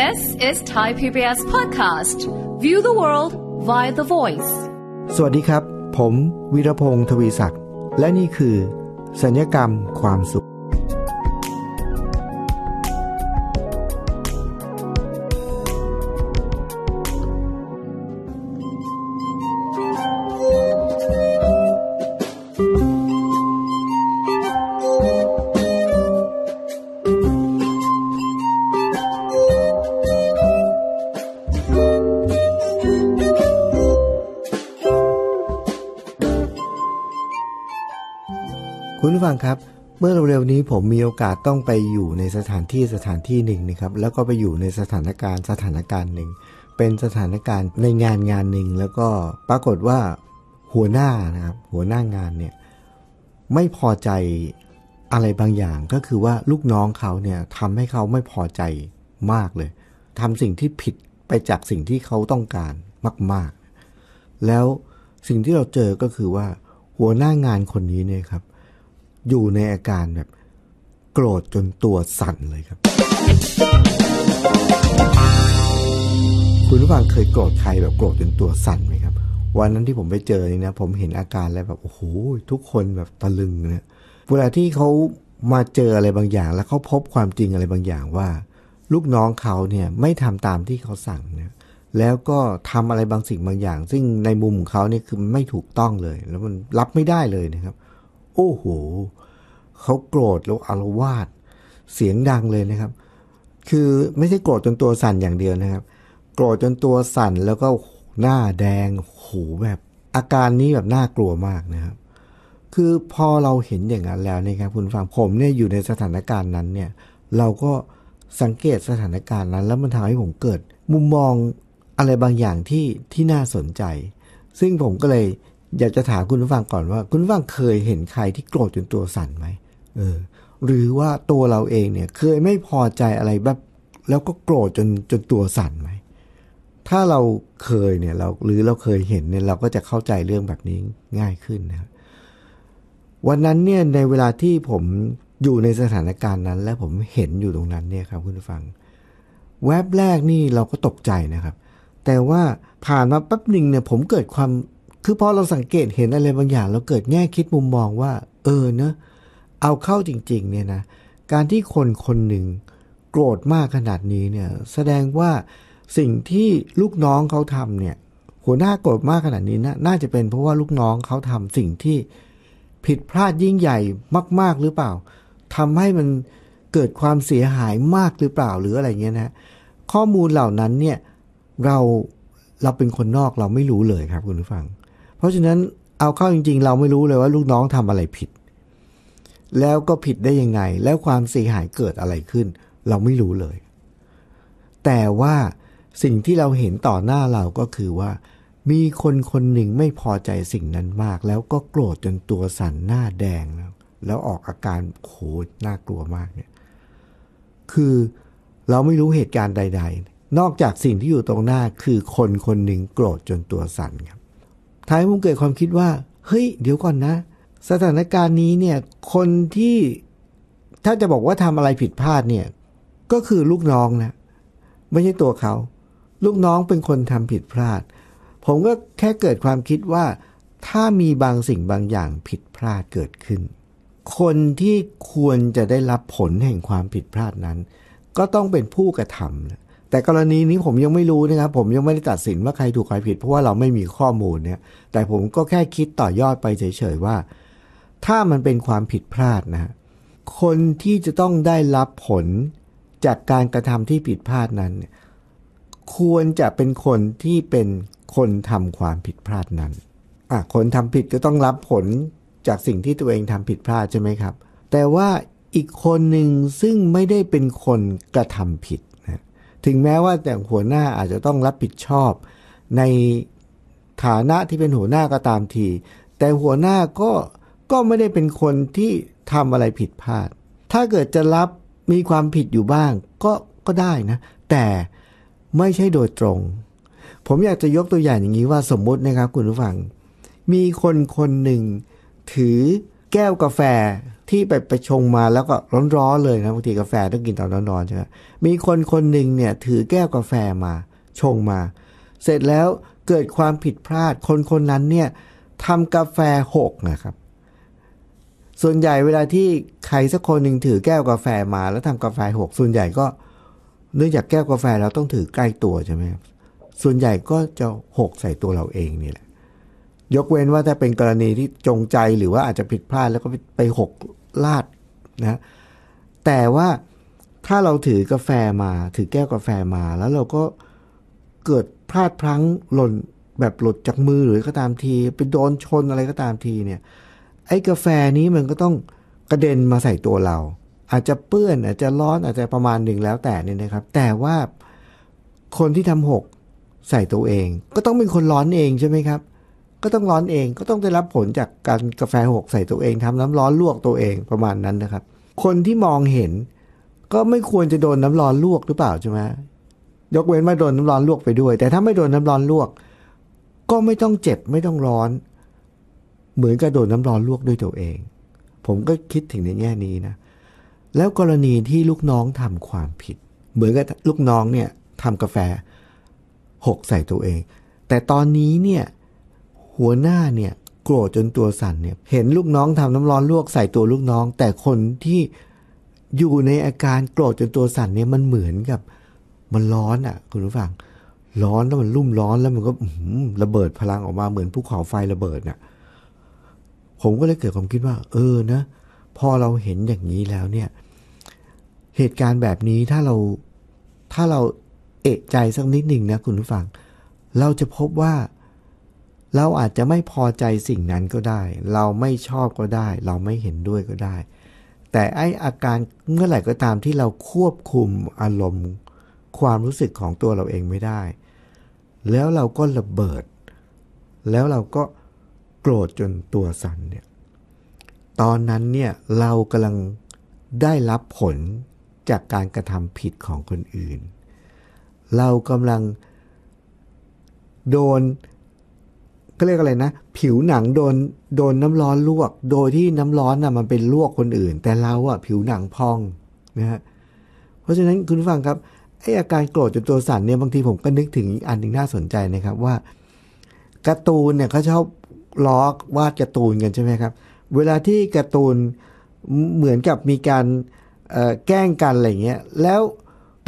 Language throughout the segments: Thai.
This is Thai PBS podcast. View the world via the voice. สวัสดีครับ ผมวีรพงศ์ทวีศักดิ์ และนี่คือ สัญญกรรมความสุขครับเมื่อเร็วๆนี้ผมมีโอกาสต้องไปอยู่ในสถานที่สถานที่หนึ่งนะครับ แล้วก็ไปอยู่ในสถานการณ์ สถานการณ์หนึ่ง เป็นสถานการณ์ในงานงานหนึ่ง แล้วก็ปรากฏว่าหัวหน้านะครับหัวหน้างานเนี่ยไม่พอใจอะไรบางอย่าง ก็คือว่าลูกน้องเขาเนี่ยทำให้เขาไม่พอใจมากเลยทำสิ่งที่ผิดไปจากสิ่งที่เขาต้องการมาก ๆ แล้วสิ่งที่เราเจอก็คือว่า หัวหน้างานคนนี้เนี่ยครับอยู่ในอาการแบบโกรธจนตัวสั่นเลยครับ คุณผู้ฟังเคยโกรธใครแบบโกรธจนตัวสั่นไหมครับ วันนั้นที่ผมไปเจอเนี่นะผมเห็นอาการแล้ว แบบโอ้โหทุกคนแบบตะลึงเนะเวลาที่เขามาเจออะไรบางอย่าง แล้วเขาพบความจริงอะไรบางอย่างว่า ลูกน้องเขาเนี่ยไม่ทำตามที่เขาสั่งเนี่ยแล้วก็ทำอะไรบางสิ่งบางอย่าง ซึ่งในมุมของเขาเนี่ยคือไม่ถูกต้องเลย แล้วมันรับไม่ได้เลยนะครับโอ้โหเขาโกรธ แล้วอารวาสเสียงดังเลยนะครับ คือไม่ใช่โกรธจนตัวสั่นอย่างเดียวนะครับ โกรธจนตัวสั่น แล้วก็หน้าแดง หูแบบ อาการนี้แบบน่ากลัวมากนะครับ คือพอเราเห็นอย่างนั้นแล้วนะครับคุณฟังผมเนี่ยอยู่ในสถานการณ์นั้นเนี่ย เราก็สังเกตสถานการณ์นั้น แล้วมันทำให้ผมเกิด มุมมองอะไรบางอย่างที่ที่น่าสนใจ ซึ่งผมก็เลยอยากจะถามคุณผู้ฟังก่อนว่าคุณผู้ฟังเคยเห็นใครที่โกรธจนตัวสั่นไหมเออ หรือว่าตัวเราเองเนี่ยเคยไม่พอใจอะไรแบบแล้วก็โกรธจนจนตัวสั่นไหม ถ้าเราเคยเนี่ยเราหรือเราเคยเห็นเนี่ยเราก็จะเข้าใจเรื่องแบบนี้ง่ายขึ้นนะครับวันนั้นเนี่ยในเวลาที่ผมอยู่ในสถานการณ์นั้น และผมเห็นอยู่ตรงนั้นเนี่ยครับคุณผู้ฟัง แวบแรกนี่เราก็ตกใจนะครับ แต่ว่าผ่านมาแป๊บหนึ่งเนี่ยผมเกิดความคือพอเราสังเกตเห็นอะไรบางอย่าง เราเกิดแง่คิดมุมมองว่า เออเนอะเอาเข้าจริงๆเนี่ยนะ การที่คนคนหนึ่งโกรธมากขนาดนี้เนี่ย แสดงว่าสิ่งที่ลูกน้องเขาทำเนี่ย หัวหน้าโกรธมากขนาดนี้นะน่าจะเป็นเพราะว่าลูกน้องเขาทำสิ่งที่ผิดพลาดยิ่งใหญ่มาก ๆหรือเปล่า ทำให้มันเกิดความเสียหายมากหรือเปล่าหรืออะไรเงี้ยนะ ข้อมูลเหล่านั้นเนี่ยเราเราเป็นคนนอกเราไม่รู้เลยครับคุณผู้ฟังเพราะฉะนั้นเอาเข้าจริงๆ เราไม่รู้เลยว่าลูกน้องทำอะไรผิด แล้วก็ผิดได้ยังไง แล้วความเสียหายเกิดอะไรขึ้น เราไม่รู้เลย แต่ว่าสิ่งที่เราเห็นต่อหน้าเราก็คือว่า มีคนคนหนึ่งไม่พอใจสิ่งนั้นมาก แล้วก็โกรธจนตัวสั่นหน้าแดง แล้วออกอาการโขดน่ากลัวมากเนี่ย คือเราไม่รู้เหตุการณ์ใด ๆ นอกจากสิ่งที่อยู่ตรงหน้าคือคนคนหนึ่ง โกรธจนตัวสั่นครับท้ายผมเกิดความคิดว่า เฮ้ยเดี๋ยวก่อนนะ สถานการณ์นี้เนี่ยคนที่ถ้าจะบอกว่าทำอะไรผิดพลาดเนี่ย ก็คือลูกน้องนะไม่ใช่ตัวเขา ลูกน้องเป็นคนทำผิดพลาด ผมก็แค่เกิดความคิดว่า ถ้ามีบางสิ่งบางอย่างผิดพลาดเกิดขึ้น คนที่ควรจะได้รับผลแห่งความผิดพลาดนั้น ก็ต้องเป็นผู้กระทำนะแต่กรณีนี้ผมยังไม่รู้นะครับผมยังไม่ได้ตัดสินว่าใครถูกใครผิดเพราะว่าเราไม่มีข้อมูลเนี่ยแต่ผมก็แค่คิดต่อยอดไปเฉยๆว่า ถ้ามันเป็นความผิดพลาดนะคนที่จะต้องได้รับผล จากการกระทำที่ผิดพลาดนั้น ควรจะเป็นคนที่เป็นคนทำความผิดพลาดนั้นอ่ะคนทำผิดก็ต้องรับผลจากสิ่งที่ตัวเองทำผิดพลาดใช่ไหมครับ แต่ว่าอีกคนหนึ่งซึ่งไม่ได้เป็นคนกระทำผิดถึงแม้ว่าแต่หัวหน้าอาจจะต้องรับผิดชอบ ในฐานะที่เป็นหัวหน้าก็ตามที แต่หัวหน้าก็ ก็ไม่ได้เป็นคนที่ทำอะไรผิดพลาด ถ้าเกิดจะรับมีความผิดอยู่บ้างก็ก็ได้นะ แต่ไม่ใช่โดยตรง ผมอยากจะยกตัวอย่างอย่างนี้ว่าสมมตินะครับ คุณผู้ฟัง มีคนคนหนึ่งถือแก้วกาแฟที่ไปประชงมาแล้วก็ร้อนๆเลยนะบางทีกาแฟต้องกินตอนร้อนๆใช่ไหมมี คนคนหนึ่งเนี่ย ถือแก้วกาแฟมา ชงมา เสร็จแล้วเกิดความผิดพลาดคนคนนั้นเนี่ยทำกาแฟหกนะครับ ส่วนใหญ่เวลาที่ ใครสักคนหนึ่งถือแก้วกาแฟมาแล้วทำกาแฟหกส่วนใหญ่ก็เนื่องจากแก้วกาแฟเราต้องถือใกล้ตัวใช่ไหมส่วนใหญ่ก็จะหกใส่ตัวเราเองนี่แหละยกเว้นว่าถ้าเป็นกรณีที่จงใจหรือว่าอาจจะผิดพลาดแล้วก็ไปหกลาดนะ แต่ว่าถ้าเราถือกาแฟมาถือแก้วกาแฟมาแล้วเราก็เกิดพลาดพลั้งหล่นแบบหลุดจากมือหรือก็ตามทีไปโดนชนอะไรก็ตามทีเนี่ยไอ้กาแฟนี้มันก็ต้องกระเด็นมาใส่ตัวเรา อาจจะเปื้อนอาจจะร้อนอาจจะประมาณหนึ่งแล้วแต่นี่นะครับแต่ว่าคนที่ทำหกใส่ตัวเองก็ต้องเป็นคนร้อนเองใช่ไหมครับก็ต้องร้อนเอง ก็ต้องได้รับผลจากการกาแฟหกใส่ตัวเอง ทำน้ำร้อนลวกตัวเองประมาณนั้นนะครับ คนที่มองเห็น ก็ไม่ควรจะโดนน้าร้อนลวกหรือเปล่าใช่ไหม ยกเว้นว่าโดนน้าร้อนลวกไปด้วย แต่ถ้าไม่โดนน้าร้อนลวก ก็ไม่ต้องเจ็บไม่ต้องร้อน เหมือนกับโดนน้าร้อนลวกด้วยตัวเอง ผมก็คิดถึงในแง่นี้นะ แล้วกรณีที่ลูกน้องทำความผิด เหมือนกับลูกน้องเนี่ยทำกาแฟหกใส่ตัวเอง แต่ตอนนี้เนี่ยหัวหน้าเนี่ยโกรธจนตัวสั่นเนี่ย เห็นลูกน้องทำน้ำร้อน ลวกใส่ตัวลูกน้อง แต่คนที่อยู่ในอาการโกรธจนตัวสั่นเนี่ยมันเหมือนกับมันร้อนอ่ะ คุณผู้ฟังร้อนแล้วมันรุ่มร้อน แล้วมันก็ระเบิดพลังออกมาเหมือนภูเขาไฟระเบิดน่ะผมก็เลยเกิดความคิดว่า เออนะ พอเราเห็นอย่างนี้แล้วเนี่ย เหตุการณ์แบบนี้ถ้าเราถ้าเราเอกใจสักนิดหนึ่งนะคุณผู้ฟังเราจะพบว่าเราอาจจะไม่พอใจสิ่งนั้นก็ได้ เราไม่ชอบก็ได้ เราไม่เห็นด้วยก็ได้ แต่ไออาการเมื่อไหร่ก็ตามที่เราควบคุมอารมณ์ ความรู้สึกของตัวเราเองไม่ได้ แล้วเราก็ระเบิด แล้วเราก็โกรธจนตัวสั่นเนี่ย ตอนนั้นเนี่ยเรากำลังได้รับผลจากการกระทำผิดของคนอื่น เรากำลังโดนขาเรียกอะไรนะผิวหนังโดนโดนน้ำร้อนลวกโดยที่น้ำร้อนนะ่ะมันเป็นลวกคนอื่น แต่เราอะผิวหนังพองนะฮะเพราะฉะนั้นคุณฟังครับไออาการโกรธจนตัวสั่นเนี่ย บางทีผมก็นึกถึงอีกอันหนึ่งน่าสนใจนะครับว่าการ์ตูนเนี่ยเขาชอบล้อวาดการ์ตูนกันใช่ไหมครับเวลาที่การ์ตูนเหมือนกับมีการแกล้งกัน อะไรเงี้ยแล้ว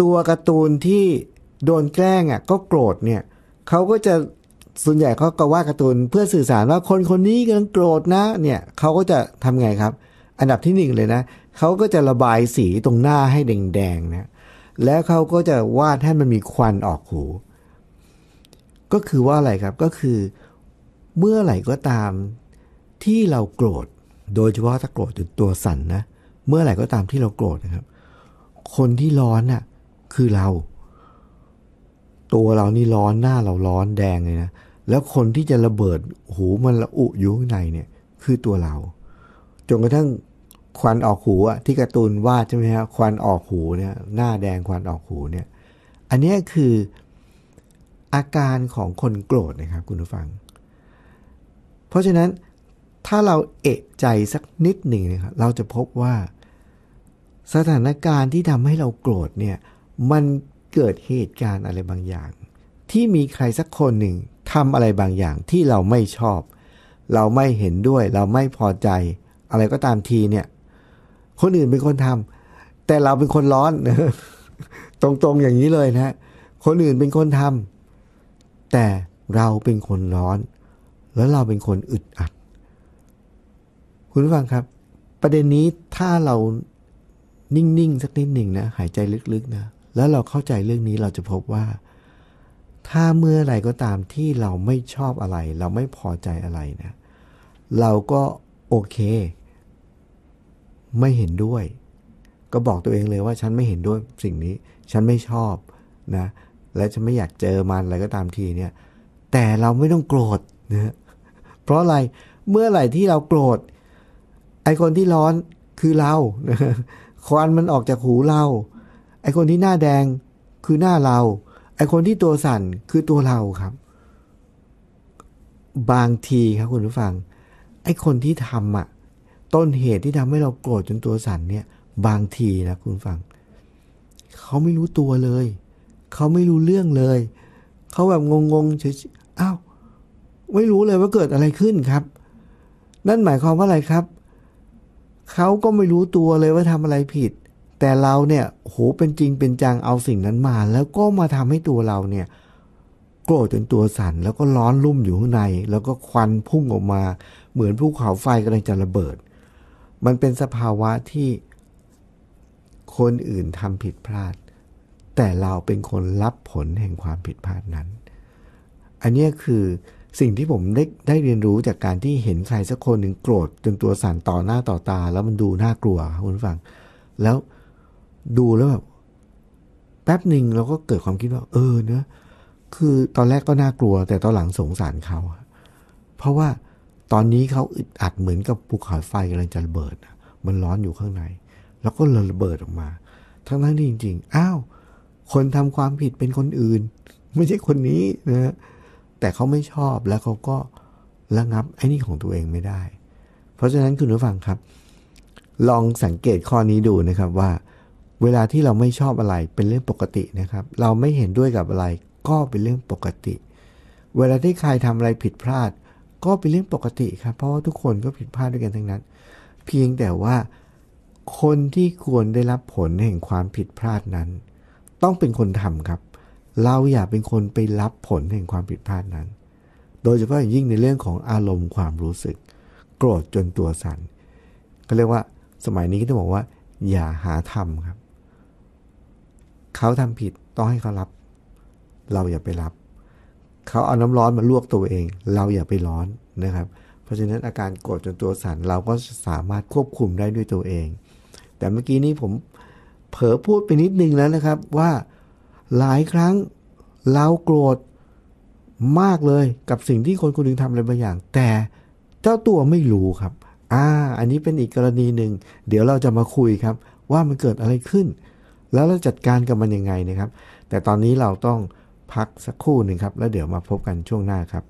ตัวการ์ตูนที่โดนแกล้งอ่ะก็โกรธเนี่ยเขาก็จะส่วนใหญ่เขาก็วาดการ์ตูนเพื่อสื่อสารว่าคนคนนี้กำลังโกรธนะเนี่ยเขาก็จะทำไงครับ อันดับที่หนึ่งเลยนะเขาก็จะระบายสีตรงหน้าให้แดงๆนะแล้วเขาก็จะวาดให้มันมีควันออกหู ก็คือว่าอะไรครับก็คือ เมื่อไหร่ก็ตามที่เราโกรธ โดยเฉพาะถ้าโกรธจนตัวสั่นนะ เมื่อไหร่ก็ตามที่เราโกรธนะครับ คนที่ร้อนน่ะคือเรา ตัวเรานี่ร้อนหน้าเราร้อนแดงเลยนะแล้วคนที่จะระเบิดหูมันระอุอยู่ข้างในเนี่ย คือตัวเรา จนกระทั่งควันออกหูอะที่การ์ตูนวาดใช่ไหมครัควันออกหูเนี่ย หน้าแดงควันออกหูเนี่ย อันนี้คืออาการของคนโกรธนะครับคุณผู้ฟัง เพราะฉะนั้นถ้าเราเอะใจสักนิดหนึ่งนะครับเราจะพบว่าสถานการณ์ที่ทำให้เราโกรธเนี่ย มันเกิดเหตุการณ์อะไรบางอย่าง ที่มีใครสักคนหนึ่งทำอะไรบางอย่างที่เราไม่ชอบ เราไม่เห็นด้วย เราไม่พอใจ อะไรก็ตามทีเนี่ย คนอื่นเป็นคนทำ แต่เราเป็นคนร้อน ตรงๆ อย่างนี้เลยนะ คนอื่นเป็นคนทำ แต่เราเป็นคนร้อน แล้วเราเป็นคนอึดอัด คุณฟังครับ ประเด็นนี้ถ้าเรานิ่ง ๆ สักนิดหนึ่งนะ หายใจลึกๆ นะ แล้วเราเข้าใจเรื่องนี้เราจะพบว่าถ้าเมื่อไรก็ตามที่เราไม่ชอบอะไร เราไม่พอใจอะไรนะเราก็ โอเค ไม่เห็นด้วย ก็บอกตัวเองเลยว่า ฉันไม่เห็นด้วยสิ่งนี้ ฉันไม่ชอบนะ และฉันไม่อยากเจอมันอะไรก็ตามทีเนี่ยแต่เราไม่ต้องโกรธนะเพราะอะไรเมื่อไหร่ที่เราโกรธไอคนที่ร้อนคือเราควันมันออกจากหูเรา ไอคนที่หน้าแดงคือหน้าเราไอคนที่ตัวสั่นคือตัวเราครับ บางทีครับคุณผู้ฟัง ไอคนที่ทำอะ่ะ ต้นเหตุที่ทำให้เราโกรธจนตัวสั่นเนี่ย บางทีนะคุณฟัง เขาไม่รู้ตัวเลย เขาไม่รู้เรื่องเลย เขาแบบงงๆเฉยๆอ้าวไม่รู้เลยว่าเกิดอะไรขึ้นครับ นั่นหมายความว่าอะไรครับ เขาก็ไม่รู้ตัวเลยว่าทำอะไรผิดแต่เราเนี่ยโหเป็นจริงเป็นจังเอาสิ่งนั้นมา แล้วก็มาทำให้ตัวเราเนี่ย โกรธจนตัวสั่นแล้วก็ร้อนรุ่มอยู่ข้างในแล้วก็ควันพุ่งออกมาเหมือนภูเขาไฟกำลังจะระเบิด มันเป็นสภาวะที่ คนอื่นทำผิดพลาด แต่เราเป็นคนรับผลแห่งความผิดพลาดนั้น อันนี้คือสิ่งที่ผมได้ได้เรียนรู้จากการที่เห็นใครสักคนหนึ่งโกรธจนตัวสั่นต่อหน้าต่อตา แล้วมันดูน่ากลัวคุณฟังแล้วดูแล้วแบบแป๊บหนึ่งเราก็เกิดความคิดว่าเออเนะคือตอนแรกก็น่ากลัว แต่ตอนหลังสงสารเขาเพราะว่าตอนนี้เขาอึดอัดเหมือนกับภูเขาไฟกำลังจะระเบิด มันร้อนอยู่ข้างใน แล้วก็ระเบิดออกมา ทั้งนั้นี่จริงๆอ้าว คนทำความผิดเป็นคนอื่น ไม่ใช่คนนี้นะแต่เขาไม่ชอบแล้วเขาก็ระงับไอ้นี่ของตัวเองไม่ได้ เพราะฉะนั้นคุณผู้ฟังครับ ลองสังเกตข้อนี้ดูนะครับว่าเวลาที่เราไม่ชอบอะไรเป็นเรื่องปกตินะครับ เราไม่เห็นด้วยกับอะไรก็เป็นเรื่องปกติ เวลาที่ใครทำอะไรผิดพลาด ก็เป็นเรื่องปกติครับ เพราะว่าทุกคนก็ผิดพลาดด้วยกันทั้งนั้น เพียงแต่ว่า คนที่ควรได้รับผลแห่งความผิดพลาดนั้น ต้องเป็นคนทำครับ เราอย่าเป็นคนไปรับผลแห่งความผิดพลาดนั้น โดยเฉพาะอย่างยิ่งในเรื่องของอารมณ์ความรู้สึก โกรธจนตัวสัน่นก็เรียกว่า สมัยนี้ก็ต้องบอกว่า อย่าหาทำครับเขาทำผิดต้องให้เขารับ เราอย่าไปรับ เขาเอาน้ำร้อนมาลวกตัวเอง เราอย่าไปร้อนนะครับ เพราะฉะนั้นอาการโกรธจนตัวสั่นเราก็สามารถควบคุมได้ด้วยตัวเอง แต่เมื่อกี้นี้ผมเผลอพูดไปนิดนึงแล้วนะครับ ว่าหลายครั้ง เราโกรธมากเลยกับสิ่งที่คนคนหนึ่งทำอะไรบางอย่าง แต่เจ้าตัวไม่รู้ครับ อ่า อันนี้เป็นอีกกรณีหนึ่งเดี๋ยวเราจะมาคุยครับว่ามันเกิดอะไรขึ้นแล้วเราจัดการกับมันยังไงนะครับ แต่ตอนนี้เราต้องพักสักครู่หนึ่งครับ แล้วเดี๋ยวมาพบกันช่วงหน้าครับ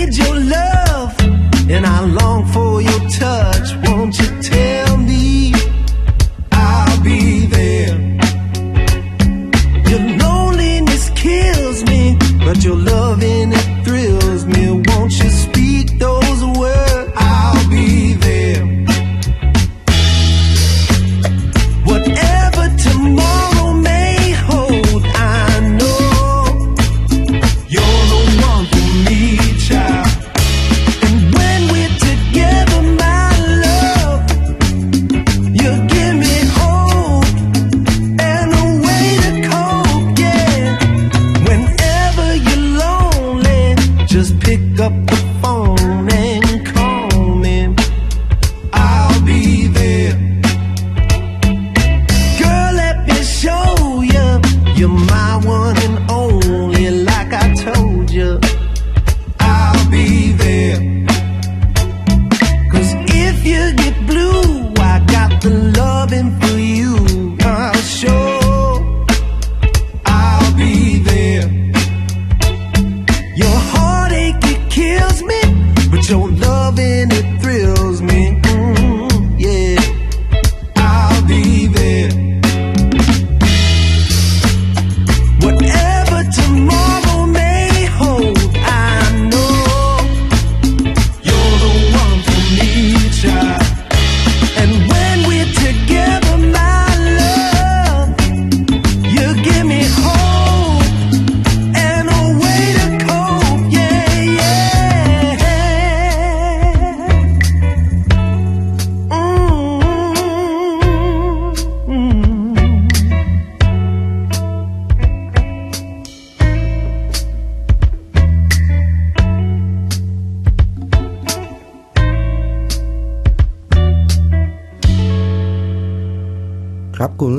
need your love, and I long for your touch.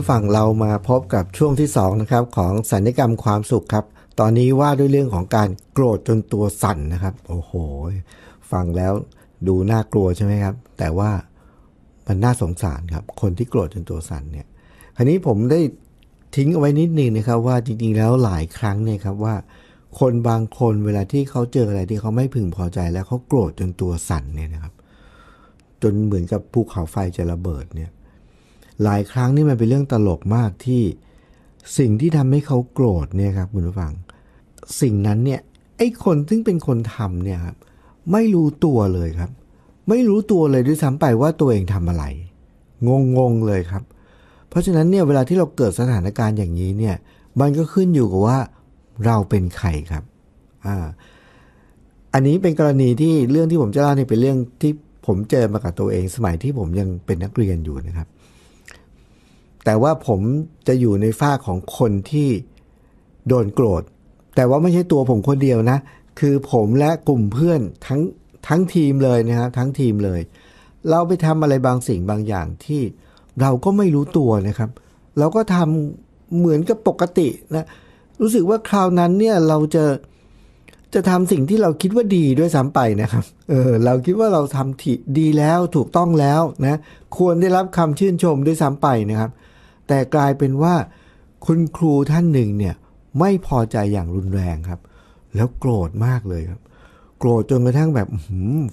ผู้ฟังเรามาพบกับช่วงที่2นะครับ ของสัญญกรรมความสุขครับ ตอนนี้ว่าด้วยเรื่องของการโกรธจนตัวสั่นนะครับ โอ้โห ฟังแล้วดูน่ากลัวใช่ไหมครับ แต่ว่ามันน่าสงสารครับ คนที่โกรธจนตัวสั่นเนี่ย คราวนี้ผมได้ทิ้งเอาไว้นิดนึงนะครับ ว่าจริงๆแล้วหลายครั้งเนี่ยครับว่า คนบางคนเวลาที่เขาเจออะไรที่เขาไม่พึงพอใจ แล้วเขาโกรธจนตัวสั่นเนี่ยนะครับ จนเหมือนกับภูเขาไฟจะระเบิดเนี่ยหลายครั้งนี่มันเป็นเรื่องตลกมากที่สิ่งที่ทำให้เขาโกรธเนี่ยครับคุณผู้ฟัง สิ่งนั้นเนี่ยไอ้คนซึ่งเป็นคนทำเนี่ยครับไม่รู้ตัวเลยครับ ไม่รู้ตัวเลยด้วยซ้ำไปว่าตัวเองทำอะไร งงงเลยครับ เพราะฉะนั้นเนี่ยเวลาที่เราเกิดสถานการณ์อย่างนี้เนี่ยมันก็ขึ้นอยู่กับว่าเราเป็นใครครับอ่าอันนี้เป็นกรณีที่เรื่องที่ผมจะเล่าเนี่ยเป็นเรื่องที่ผมเจอมากับตัวเอง สมัยที่ผมยังเป็นนักเรียนอยู่นะครับแต่ว่าผมจะอยู่ในฝ้าของคนที่โดนโกรธ แต่ว่าไม่ใช่ตัวผมคนเดียวนะ คือผมและกลุ่มเพื่อนทั้งทั้งทีมเลยนะครับทั้งทีมเลย เราไปทำอะไรบางสิ่งบางอย่างที่เราก็ไม่รู้ตัวนะครับ เราก็ทำเหมือนกับปกตินะ รู้สึกว่าคราวนั้นเนี่ยเราจะจะทำสิ่งที่เราคิดว่าดีด้วยซ้ำไปนะครับ เออเราคิดว่าเราทำทีดีแล้วถูกต้องแล้วนะ ควรได้รับคำชื่นชมด้วยซ้ำไปนะครับแต่กลายเป็นว่าคุณครูท่านหนึ่งเนี่ย ไม่พอใจอย่างรุนแรงครับ แล้วโกรธมากเลยครับ โกรธจนกระทั่งแบบ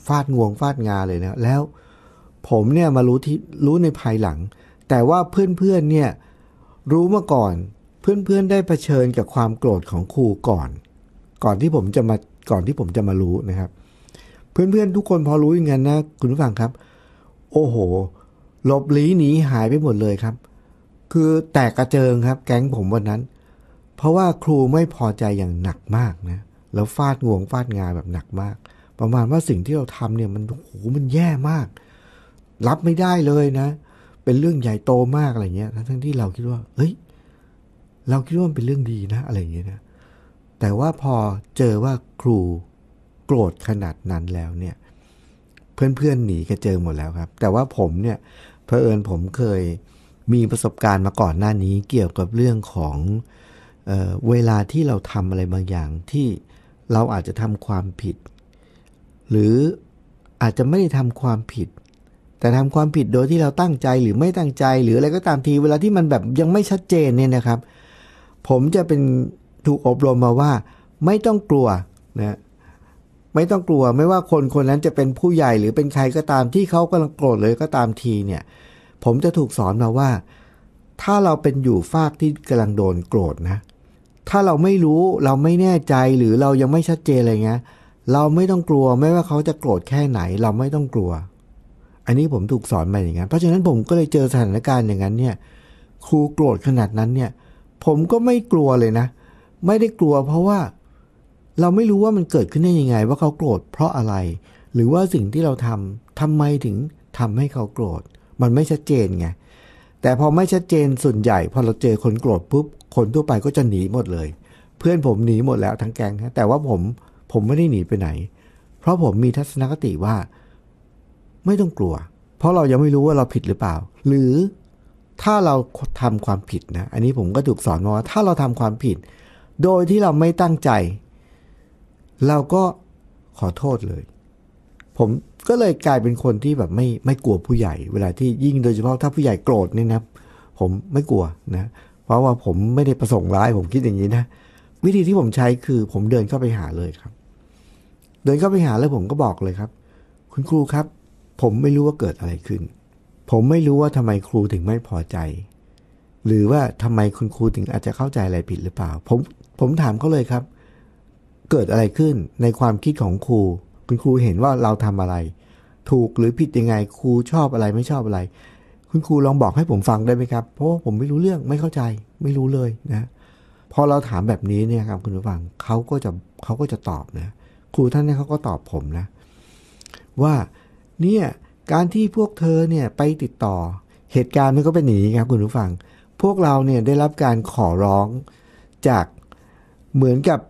ฟาดงวงฟาดงาเลยนะแล้วผมเนี่ยมารู้ที่รู้ในภายหลัง แต่ว่าเพื่อนๆเเนี่ยรู้มาก่อน เพื่อนๆได้เผชิญกับความโกรธของครูก่อน ก่อนที่ผมจะมาก่อนที่ผมจะมารู้นะครับ เพื่อนๆทุกคนพอรู้อย่างนั้นนะ คุณผู้ฟังครับ โอ้โหหลบหลีหนีหายไปหมดเลยครับคือแตกกระเจิงครับ แก๊งผมวันนั้น เพราะว่าครูไม่พอใจอย่างหนักมากนะแล้วฟาดงวงฟาดงานแบบหนักมาก ประมาณว่าสิ่งที่เราทำเนี่ย มันโหมันแย่มาก รับไม่ได้เลยนะ เป็นเรื่องใหญ่โตมากอะไรเงี้ยทั้งที่เราคิดว่าเฮ้ยเราคิดว่ามันเป็นเรื่องดีนะ อะไรเงี้ยนะแต่ว่าพอเจอว่าครูโกรธขนาดนั้นแล้วเนี่ยเพื่อนๆหนีกระเจิงหมดแล้วครับ แต่ว่าผมเนี่ยเผอิญผมเคยมีประสบการณ์มาก่อนหน้านี้เกี่ยวกับเรื่องของ เออเวลาที่เราทำอะไรบางอย่างที่เราอาจจะทำความผิด หรืออาจจะไม่ได้ทำความผิด แต่ทำความผิดโดยที่เราตั้งใจหรือไม่ตั้งใจหรืออะไรก็ตามทีเวลาที่มันแบบยังไม่ชัดเจนเนี่ยนะครับ ผมจะเป็นถูกอบรมมาว่า ไม่ต้องกลัวนะไม่ต้องกลัวไม่ว่าคนคนนั้นจะเป็นผู้ใหญ่หรือเป็นใครก็ตามที่เขากำลังโกรธเลยก็ตามทีเนี่ยผมจะถูกสอนมาว่า ถ้าเราเป็นอยู่ฟากที่กำลังโดนโกรธนะ ถ้าเราไม่รู้เราไม่แน่ใจหรือเรายังไม่ชัดเจนอะไรเงี้ยเราไม่ต้องกลัวไม่ว่าเขาจะโกรธแค่ไหน เราไม่ต้องกลัว อันนี้ผมถูกสอนมาอย่างนั้นเพราะฉะนั้นผมก็เลยเจอสถานการณ์อย่างนั้นเนี่ยครูโกรธขนาดนั้นเนี่ยผมก็ไม่กลัวเลยนะ ไม่ได้กลัวเพราะว่าเราไม่รู้ว่ามันเกิดขึ้นได้ยังไง ว่าเขาโกรธเพราะอะไร หรือว่าสิ่งที่เราทำทำไมถึงทำให้เขาโกรธมันไม่ชัดเจนไง แต่พอไม่ชัดเจนส่วนใหญ่ พอเราเจอคนโกรธปุ๊บคนทั่วไปก็จะหนีหมดเลย เพื่อนผมหนีหมดแล้วทั้งแก๊งแต่ว่าผมผมไม่ได้หนีไปไหน เพราะผมมีทัศนคติว่า ไม่ต้องกลัว เพราะเรายังไม่รู้ว่าเราผิดหรือเปล่า หรือถ้าเราทำความผิดนะ อันนี้ผมก็ถูกสอนมาว่าถ้าเราทำความผิด โดยที่เราไม่ตั้งใจ เราก็ขอโทษเลยผมก็เลยกลายเป็นคนที่แบบไม่ไม่กลัวผู้ใหญ่เวลาที่ยิ่งโดยเฉพาะถ้าผู้ใหญ่โกรธนี่นะผมไม่กลัวนะ เพราะว่าผมไม่ได้ประสงค์ร้ายผมคิดอย่างนี้นะวิธีที่ผมใช้คือผมเดินเข้าไปหาเลยครับ เดินเข้าไปหาแล้วผมก็บอกเลยครับ คุณครูครับ ผมไม่รู้ว่าเกิดอะไรขึ้น ผมไม่รู้ว่าทำไมครูถึงไม่พอใจ หรือว่าทำไมคุณครูถึงอาจจะเข้าใจอะไรผิดหรือเปล่า ผมผมถามเขาเลยครับ เกิดอะไรขึ้นในความคิดของครูคุณครูเห็นว่าเราทำอะไร ถูกหรือผิดยังไงครูชอบอะไรไม่ชอบอะไร คุณครูลองบอกให้ผมฟังได้ไหมครับเพราะผมไม่รู้เรื่องไม่เข้าใจไม่รู้เลยนะพอเราถามแบบนี้เนี่ยครับคุณผู้ฟังเขาก็จะเขาก็จะตอบนะครูท่านนียเขาก็ตอบผมนะว่าเนี่ยการที่พวกเธอเนี่ยไปติดต่อเหตุการณ์มันก็เป็นอย่างนี้ครับ คุณผู้ฟัง พวกเราเนี่ยได้รับการขอร้องจากเหมือนกับ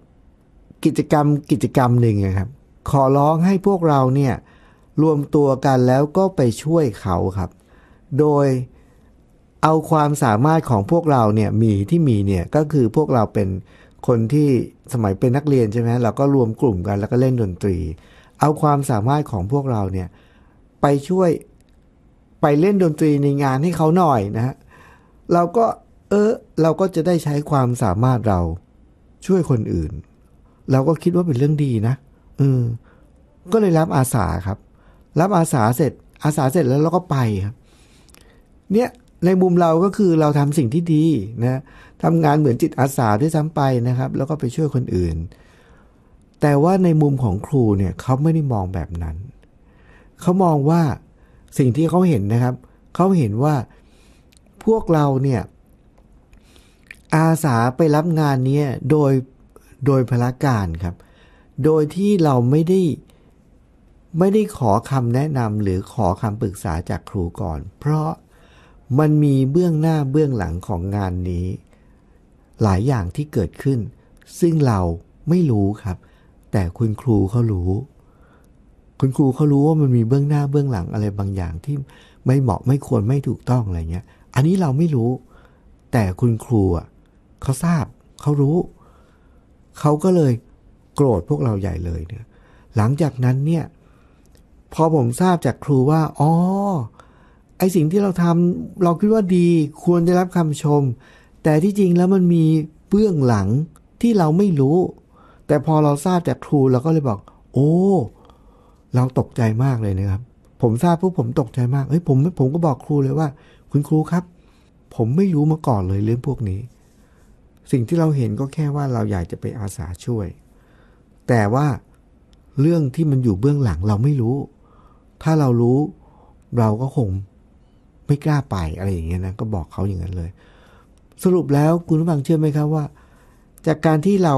กิจกรรมกิจกรรมหนึ่งครับขอร้องให้พวกเราเนี่ย รวมตัวกันแล้วก็ไปช่วยเขาครับ โดยเอาความสามารถของพวกเราเนี่ยมีที่มีเนี่ยก็คือพวกเราเป็นคนที่สมัยเป็นนักเรียนใช่ไหมเราก็รวมกลุ่มกันแล้วก็เล่นดนตรี เอาความสามารถของพวกเราเนี่ย ไปช่วยไปเล่นดนตรีในงานให้เขาหน่อยนะฮะเราก็เออ เราก็จะได้ใช้ความสามารถเรา ช่วยคนอื่น เราก็คิดว่าเป็นเรื่องดีนะเออ ก็เลยรับอาสาครับ รับอาสาเสร็จ อาสาเสร็จแล้วเราก็ไปครับ เนี่ยในมุมเราก็คือเราทำสิ่งที่ดีนะทำงานเหมือนจิตอาสาด้วยซ้ำไปนะครับ แล้วก็ไปช่วยคนอื่น แต่ว่าในมุมของครูเนี่ยเขาไม่ได้มองแบบนั้น เขามองว่าสิ่งที่เขาเห็นนะครับ เขาเห็นว่าพวกเราเนี่ย อาสาไปรับงานนี้โดยโดยพละการครับโดยที่เราไม่ได้ไม่ได้ขอคำแนะนำหรือขอคำปรึกษาจากครูก่อน เพราะมันมีเบื้องหน้าเบื้องหลังของงานนี้ หลายอย่างที่เกิดขึ้น ซึ่งเราไม่รู้ครับ แต่คุณครูเขารู้ คุณครูเขารู้ว่ามันมีเบื้องหน้าเบื้องหลังอะไรบางอย่างที่ไม่เหมาะไม่ควรไม่ถูกต้องอะไรเงี้ย อันนี้เราไม่รู้ แต่คุณครูอ่ะเขาทราบเขารู้เขาก็เลยโกรธพวกเราใหญ่เลยเนี่ย หลังจากนั้นเนี่ย พอผมทราบจากครูว่า อ๋อ ไอสิ่งที่เราทำ เราคิดว่าดี ควรได้รับคำชม แต่ที่จริงแล้วมันมีเบื้องหลังที่เราไม่รู้ แต่พอเราทราบจากครูเราก็เลยบอก โอ้ เราตกใจมากเลยนะครับ ผมทราบพวกผมตกใจมากเฮ้ยผมผมก็บอกครูเลยว่า คุณครูครับ ผมไม่รู้มาก่อนเลย เรื่องพวกนี้ สิ่งที่เราเห็นก็แค่ว่าเราอยากจะไปอาสาช่วยแต่ว่าเรื่องที่มันอยู่เบื้องหลังเราไม่รู้ ถ้าเรารู้ เราก็คงไม่กล้าไปอะไรอย่างเงี้ยนะ ก็บอกเขาอย่างนั้นเลย สรุปแล้วคุณผู้ฟังเชื่อไหมครับว่า จากการที่เรา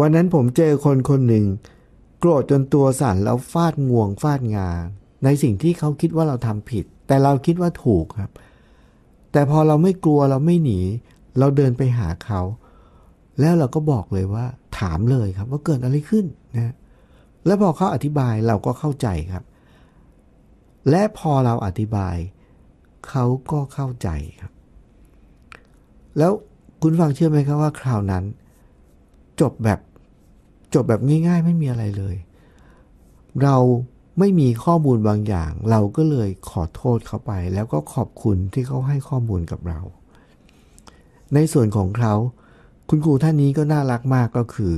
วันนั้นผมเจอคนคนหนึ่งโกรธจนตัวสั่นแล้วฟาดงวงฟาดงาในสิ่งที่เขาคิดว่าเราทำผิด แต่เราคิดว่าถูกครับ แต่พอเราไม่กลัวเราไม่หนี เราเดินไปหาเขาแล้วเราก็บอกเลยว่าถามเลยครับว่าเกิดอะไรขึ้นนะแล้วพอเขาอธิบายเราก็เข้าใจครับ และพอเราอธิบายเขาก็เข้าใจครับ แล้วคุณฟังเชื่อไหมครับว่าคราวนั้นจบแบบจบแบบง่ายๆ ไม่มีอะไรเลย เราไม่มีข้อมูลบางอย่าง เราก็เลยขอโทษเขาไป แล้วก็ขอบคุณที่เขาให้ข้อมูลกับเรา ในส่วนของเขาคุณครูท่านนี้ก็น่ารักมากก็คือ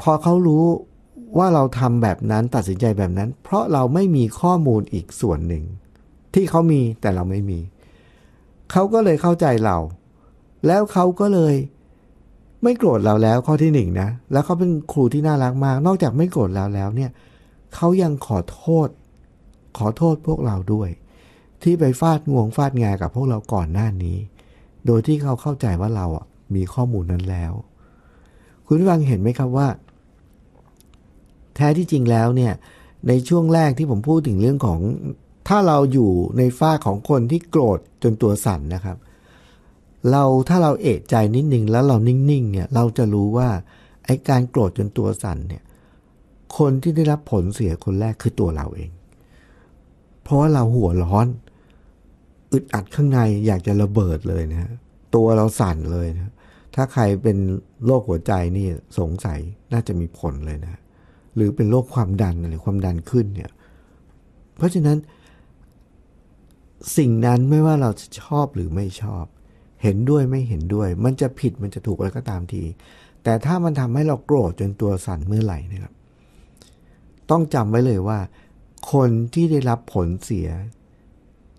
พอเขารู้ว่าเราทำแบบนั้นตัดสินใจแบบนั้น เพราะเราไม่มีข้อมูลอีกส่วนหนึ่ง ที่เขามีแต่เราไม่มี เขาก็เลยเข้าใจเรา แล้วเขาก็เลยไม่โกรธเราแล้วข้อที่หนึ่งนะ แล้วเขาเป็นครูที่น่ารักมาก นอกจากไม่โกรธเราแล้วเนี่ยเขายังขอโทษ ขอโทษพวกเราด้วย ที่ไปฟาดงวงฟาดงากับพวกเราก่อนหน้านี้ โดยที่เขาเข้าใจว่าเราอ่ะมีข้อมูลนั้นแล้ว คุณวังเห็นไหมครับว่า แท้ที่จริงแล้วเนี่ยในช่วงแรกที่ผมพูดถึงเรื่องของถ้าเราอยู่ในฝ้าของคนที่โกรธจนตัวสั่นนะครับ เราถ้าเราเอะใจนิดนึงแล้วเรานิ่งๆเนี่ยเราจะรู้ว่าไอ้การโกรธจนตัวสั่นเนี่ยคนที่ได้รับผลเสียคนแรกคือตัวเราเอง เพราะว่าเราหัวร้อน อึดอัดข้างในอยากจะระเบิดเลยนะฮะตัวเราสั่นเลยนะ ถ้าใครเป็นโรคหัวใจนี่สงสัยน่าจะมีผลเลยนะ หรือเป็นโรคความดันอะไรความดันขึ้นเนี่ย เพราะฉะนั้น สิ่งนั้นไม่ว่าเราจะชอบหรือไม่ชอบ เห็นด้วยไม่เห็นด้วยมันจะผิดมันจะถูกอะไรก็ตามที แต่ถ้ามันทำให้เราโกรธจนตัวสั่นเมื่อไหร่นะครับ ต้องจำไว้เลยว่า คนที่ได้รับผลเสีย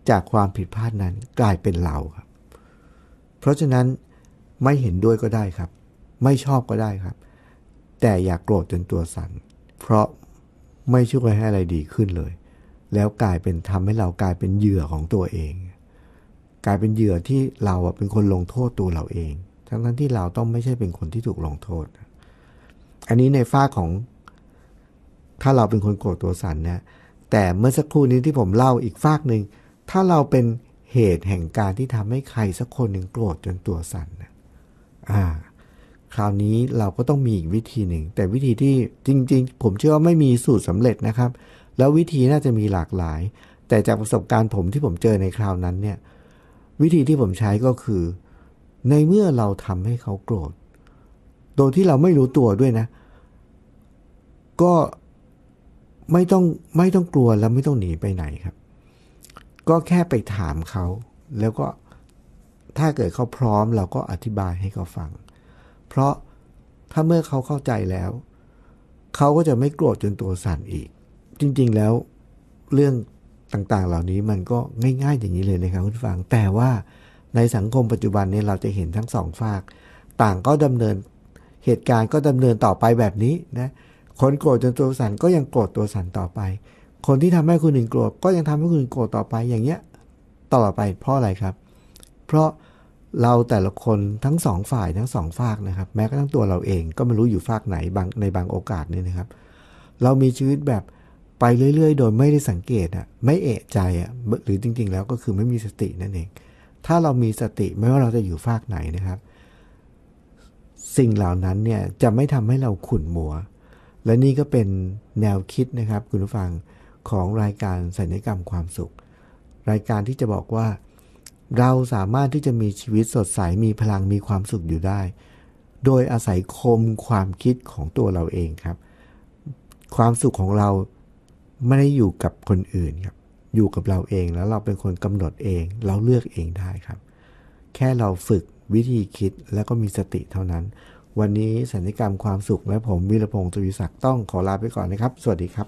จากความผิดพลาดนั้นกลายเป็นเราครับเพราะฉะนั้นไม่เห็นด้วยก็ได้ครับ ไม่ชอบก็ได้ครับ แต่อย่ากโกรธจนตัวสัน่นเพราะไม่ช่วยให้อะไรดีขึ้นเลย แล้วกลายเป็นทำให้เรากลายเป็นเหยื่อของตัวเอง กลายเป็นเหยื่อที่เราเป็นคนลงโทษตัวเราเองทั้งทั้งที่เราต้องไม่ใช่เป็นคนที่ถูกลงโทษ อันนี้ในฝ้าของ ถ้าเราเป็นคนโกรธตัวสั่นนะแต่เมื่อสักครู่นี้ที่ผมเล่าอีกฝากหนึ่งถ้าเราเป็นเหตุแห่งการที่ทำให้ใครสักคนหนึ่งโกรธจนตัวสั่นนะอ่าคราวนี้เราก็ต้องมีอีกวิธีหนึ่ง แต่วิธีที่จริงๆ ผมเชื่อว่าไม่มีสูตรสำเร็จนะครับ แล้ววิธีน่าจะมีหลากหลาย แต่จากประสบการณ์ผมที่ผมเจอในคราวนั้นเนี่ย วิธีที่ผมใช้ก็คือ ในเมื่อเราทำให้เขาโกรธ โดยที่เราไม่รู้ตัวด้วยนะ ก็ไม่ต้องไม่ต้องกลัวและไม่ต้องหนีไปไหนครับก็แค่ไปถามเขาแล้วก็ถ้าเกิดเขาพร้อม เราก็อธิบายให้เขาฟัง เพราะถ้าเมื่อเขาเข้าใจแล้ว เขาก็จะไม่โกรธจนตัวสั่นอีก จริงๆแล้วเรื่องต่างๆเหล่านี้มันก็ง่ายๆอย่างนี้เลยนะครับคุณฟัง แต่ว่าในสังคมปัจจุบันนี้เราจะเห็นทั้งสองฝาก ต่างก็ดำเนินเหตุการณ์ก็ดำเนินต่อไปแบบนี้นะคนโกรธจนตัวสั่นก็ยังโกรธตัวสั่นต่อไปคนที่ทำให้คนอื่นโกรธก็ยังทำให้คนอื่นโกรธต่อไปอย่างเงี้ยตลอดไปเพราะอะไรครับ เพราะเราแต่ละคนทั้งสองฝ่ายทั้งสองฝากนะครับ แม้กระทั่งตัวเราเองก็ไม่รู้อยู่ฝากไหนบางในบางโอกาสเนี่ยนะครับ เรามีชีวิตแบบไปเรื่อย ๆ โดยไม่ได้สังเกตอ่ะไม่เอะใจอ่ะ หรือจริงๆแล้วก็คือไม่มีสตินั่นเองถ้าเรามีสติไม่ว่าเราจะอยู่ฝากไหนนะครับ สิ่งเหล่านั้นเนี่ยจะไม่ทำให้เราขุ่นหมัว และนี่ก็เป็นแนวคิดนะครับคุณผู้ฟังของรายการสัญญกรรมความสุข รายการที่จะบอกว่า เราสามารถที่จะมีชีวิตสดใสมีพลังมีความสุขอยู่ได้ โดยอาศัยคมความคิดของตัวเราเองครับ ความสุขของเราไม่ได้อยู่กับคนอื่นครับอยู่กับเราเองแล้วเราเป็นคนกำหนดเองเราเลือกเองได้ครับ แค่เราฝึกวิธีคิดแล้วก็มีสติเท่านั้น วันนี้สัญญกรรมความสุขและผมวิรพงศ์ตุวิศักดิ์ต้อง ขอลาไปก่อนนะครับ สวัสดีครับ